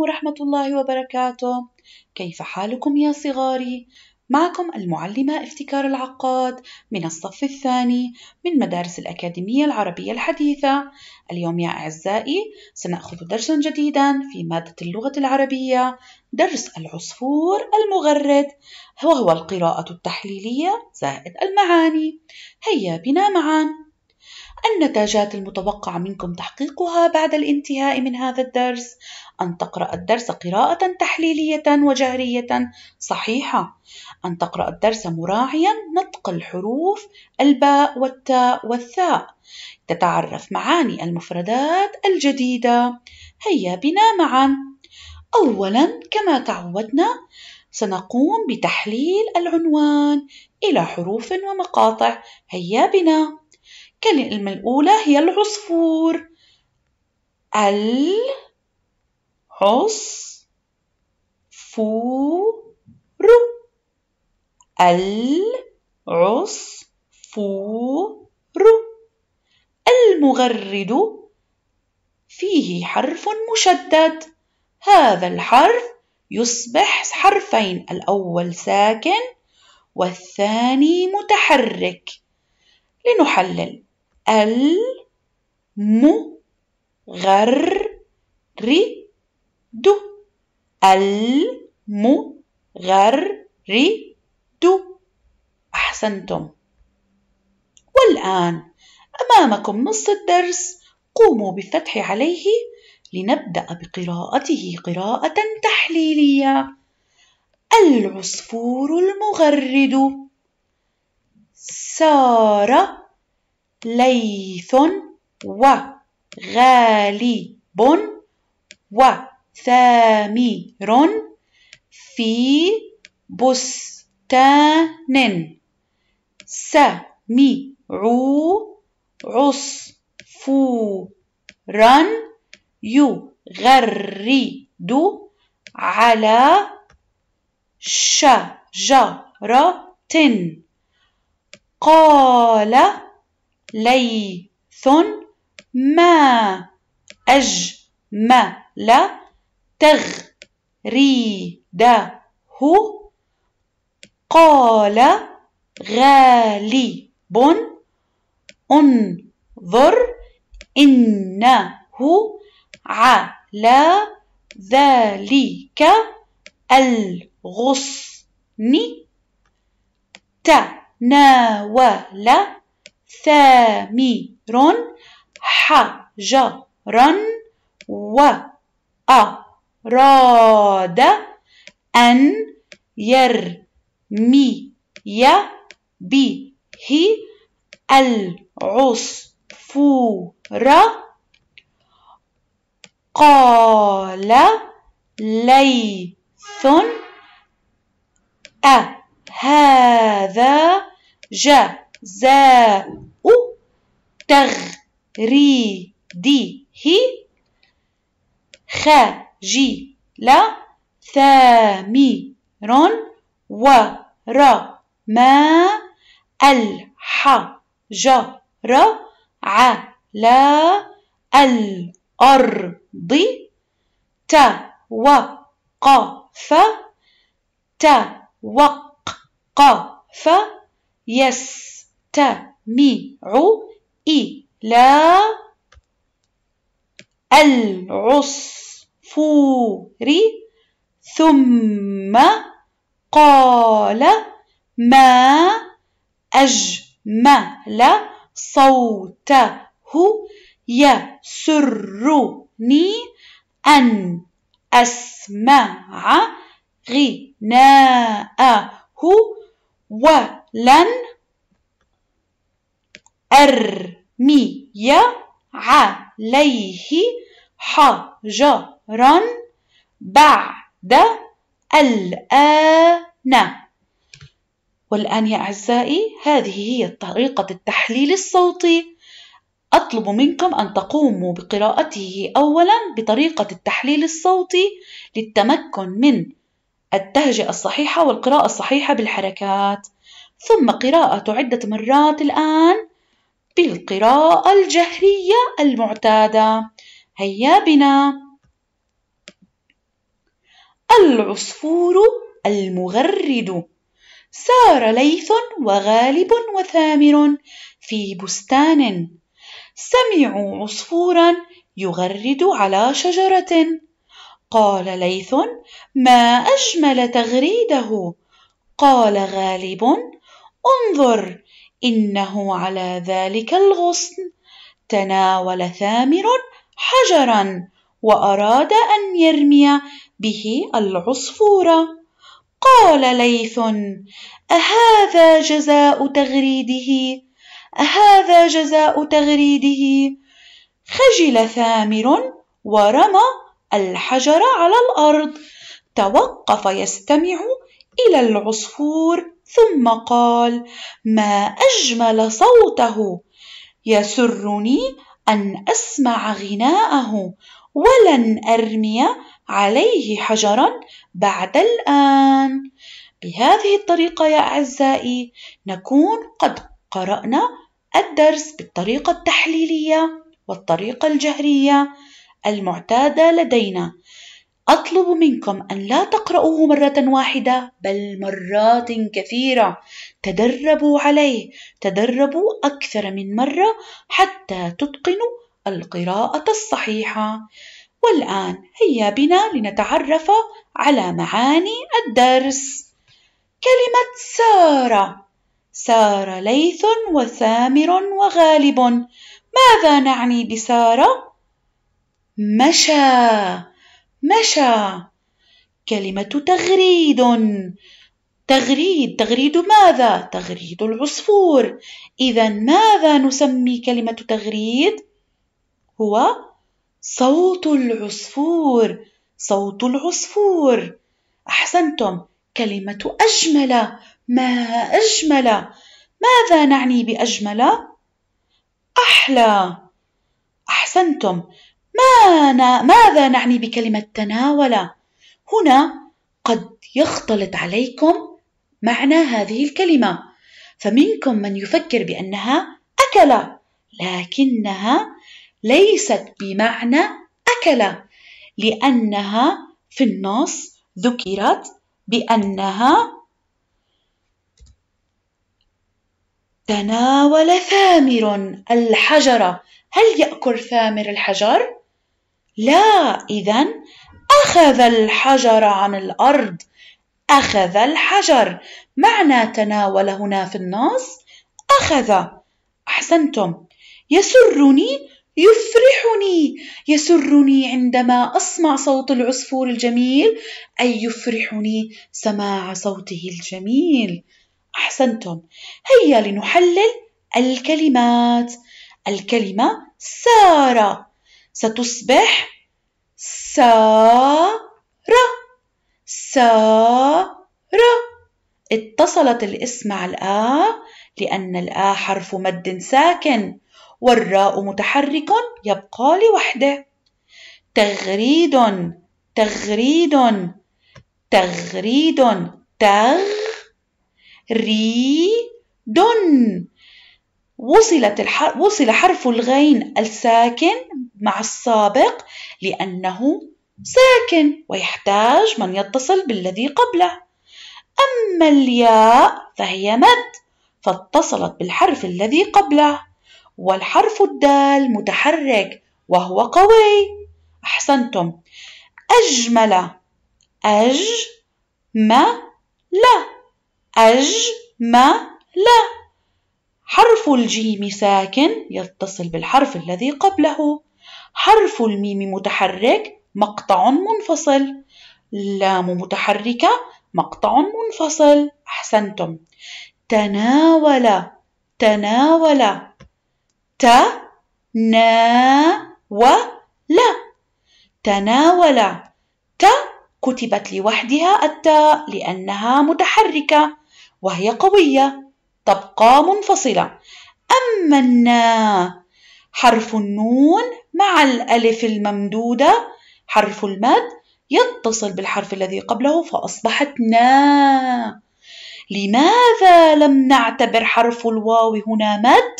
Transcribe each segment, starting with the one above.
ورحمة الله وبركاته كيف حالكم يا صغاري؟ معكم المعلمة افتكار العقاد من الصف الثاني من مدارس الأكاديمية العربية الحديثة اليوم يا أعزائي سنأخذ درسا جديدا في مادة اللغة العربية درس العصفور المغرد وهو القراءة التحليلية زائد المعاني هيا بنا معاً النتاجات المتوقع منكم تحقيقها بعد الانتهاء من هذا الدرس أن تقرأ الدرس قراءة تحليلية وجهرية صحيحة أن تقرأ الدرس مراعيا نطق الحروف الباء والتاء والثاء تتعرف معاني المفردات الجديدة هيا بنا معا أولا كما تعودنا سنقوم بتحليل العنوان إلى حروف ومقاطع هيا بنا الكلمة الأولى هي العصفور العصفور العصفور المغرد فيه حرف مشدد هذا الحرف يصبح حرفين الأول ساكن والثاني متحرك لنحلل المغرد المغرد أحسنتم والآن أمامكم نص الدرس قوموا بالفتح عليه لنبدأ بقراءته قراءة تحليلية العصفور المغرد سار ليث وغالب وثامر في بستان سمعوا عصفورا يغرد على شجرة قال ليث ما أجمل تغريده قال غالب انظر إنه على ذلك الغصن تناول ثامر حجرا وأراد أن يرمي به العصفور قال ليث أهذا جزاء تغريده خجل ثامر ورمى الحجر على الأرض توقف توقف يستمع إلى العصفور ثم قال ما أجمل صوته يسرني أن أسمع غناءه ولن أرمي عليه حجرا بعد الآن والآن يا أعزائي هذه هي طريقة التحليل الصوتي أطلب منكم أن تقوموا بقراءته أولا بطريقة التحليل الصوتي للتمكن من التهجئة الصحيحة والقراءة الصحيحة بالحركات ثم قراءته عدة مرات الآن بالقراءة الجهرية المعتادة هيا بنا العصفور المغرد سار ليث وغالب وثامر في بستان سمعوا عصفورا يغرد على شجرة قال ليث ما أجمل تغريده قال غالب انظر إنه على ذلك الغصن تناول ثامر حجرا وأراد أن يرمي به العصفور قال ليث أهذا جزاء تغريده أهذا جزاء تغريده خجل ثامر ورمى الحجر على الأرض توقف يستمع إلى العصفور ثم قال ما اجمل صوته يسرني ان اسمع غناءه ولن ارمي عليه حجرا بعد الان بهذه الطريقه يا اعزائي نكون قد قرانا الدرس بالطريقه التحليليه والطريقه الجهريه المعتاده لدينا أطلب منكم أن لا تقرأوه مرة واحدة بل مرات كثيرة تدربوا عليه تدربوا أكثر من مرة حتى تتقنوا القراءة الصحيحة والآن هيا بنا لنتعرف على معاني الدرس كلمة سارة سارة ليث وثامر وغالب ماذا نعني بسارة؟ مشى مشى كلمة تغريد تغريد تغريد ماذا؟ تغريد العصفور إذا ماذا نسمي كلمة تغريد؟ هو صوت العصفور صوت العصفور أحسنتم كلمة أجمل ما أجمل ماذا نعني بأجمل؟ أحلى أحسنتم ما نا ماذا نعني بكلمة تناول؟ هنا قد يختلط عليكم معنى هذه الكلمة فمنكم من يفكر بأنها أكل لكنها ليست بمعنى أكل لأنها في النص ذكرت بأنها تناول ثامر الحجر هل يأكل ثامر الحجر؟ لا إذا أخذ الحجر عن الأرض أخذ الحجر معنى تناول هنا في النص أخذ أحسنتم يسرني يفرحني يسرني عندما أسمع صوت العصفور الجميل أي يفرحني سماع صوته الجميل أحسنتم هيا لنحلل الكلمات الكلمة سارة ستصبح سارة سارة اتصلت الاسم مع الآ لأن الآ حرف مد ساكن والراء متحرك يبقى لوحده تغريد تغريد تغريد تغ ري دن وصلت الح... وصل حرف الغين الساكن مع السابق لأنه ساكن ويحتاج من يتصل بالذي قبله أما الياء فهي مد فاتصلت بالحرف الذي قبله والحرف الدال متحرك وهو قوي أحسنتم أجمل أج ما لا أج ما لا حرف الجيم ساكن يتصل بالحرف الذي قبله حرف الميم متحرك مقطع منفصل اللام متحركة مقطع منفصل أحسنتم تناول تناول ت نا و لا تناول ت كتبت لوحدها التاء لأنها متحركة وهي قوية تبقى منفصلة أما النا حرف النون مع الألف الممدودة حرف المد يتصل بالحرف الذي قبله فأصبحت نا لماذا لم نعتبر حرف الواو هنا مد؟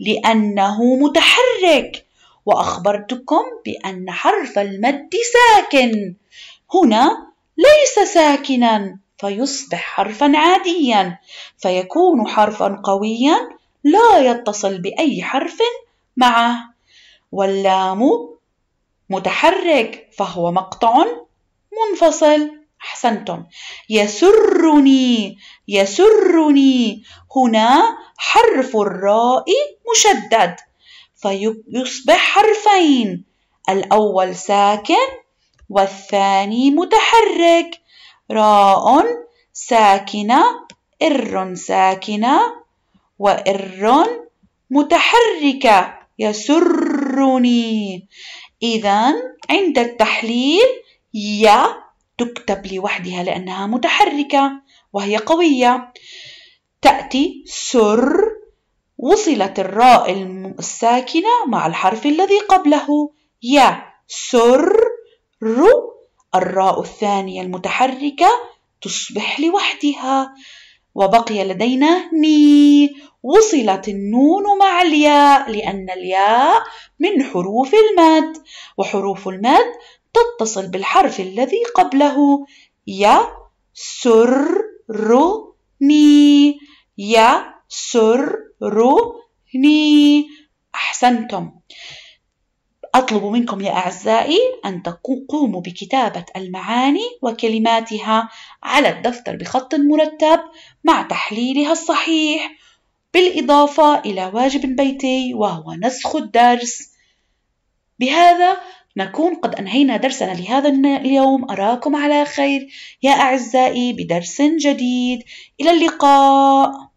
لأنه متحرك وأخبرتكم بأن حرف المد ساكن هنا ليس ساكنا فيصبح حرفا عاديا فيكون حرفا قويا لا يتصل بأي حرف مع واللام متحرك فهو مقطع منفصل أحسنتم يسرني يسرني هنا حرف الراء مشدد فيصبح حرفين الأول ساكن والثاني متحرك راء ساكنة إر ساكنة وإر متحركة يسرني إذا عند التحليل يا تكتب لوحدها لأنها متحركة وهي قوية تأتي سر وصلت الراء الساكنة مع الحرف الذي قبله يا سر ر الراء الثانية المتحركة تصبح لوحدها وبقي لدينا ني وصلت النون مع الياء لأن الياء من حروف المد وحروف المد تتصل بالحرف الذي قبله يا يا سر سر ني رو ني أحسنتم أطلب منكم يا أعزائي أن تقوموا بكتابة المعاني وكلماتها على الدفتر بخط مرتب مع تحليلها الصحيح بالإضافة إلى واجب بيتي وهو نسخ الدرس بهذا نكون قد أنهينا درسنا لهذا اليوم أراكم على خير يا أعزائي بدرس جديد إلى اللقاء